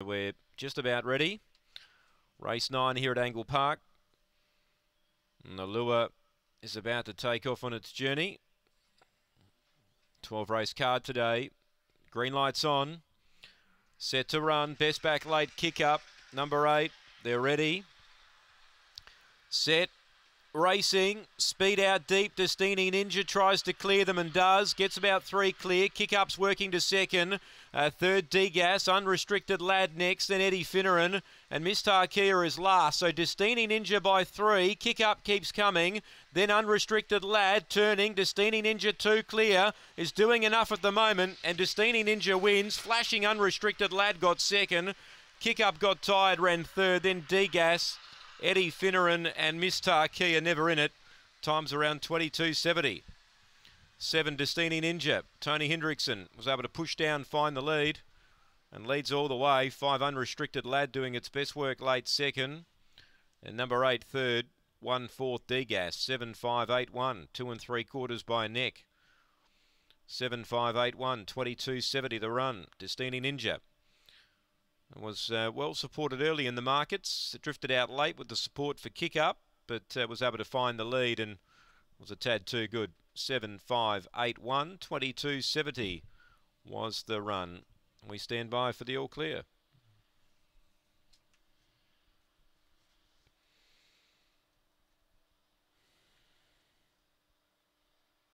We're just about ready. Race 9 here at Angle Park. And the lure is about to take off on its journey. 12 race card today. Green lights on. Set to run. Best back late kick up. Number 8. They're ready. Set racing. Speed out deep. Destini Ninja tries to clear them and does. Gets about three clear. Kick ups working to second. Uh, third, Degas. Unrestricted Lad next. Then Eddie Finneran. And Miss Tarkia is last. So Destini Ninja by three. Kick up keeps coming. Then Unrestricted Lad turning. Destini Ninja two clear. Is doing enough at the moment. And Destini Ninja wins. Flashing Unrestricted Lad got second. Kick up got tired, ran third. Then Degas. Eddie Finneran and Miss Key are never in it. Time's around 22.70. Seven, Destini Ninja. Tony Hendrickson was able to push down, find the lead, and leads all the way. Five, Unrestricted Lad doing its best work late second. And number eight, third. One fourth, Degas. Seven, five, eight, one. Two and three quarters by neck. 7581, 2270 the run. Destini Ninja. It was uh, well supported early in the markets. It drifted out late with the support for kick up, but uh, was able to find the lead and was a tad too good. 7 5 8 1, 22 70 was the run. We stand by for the all clear.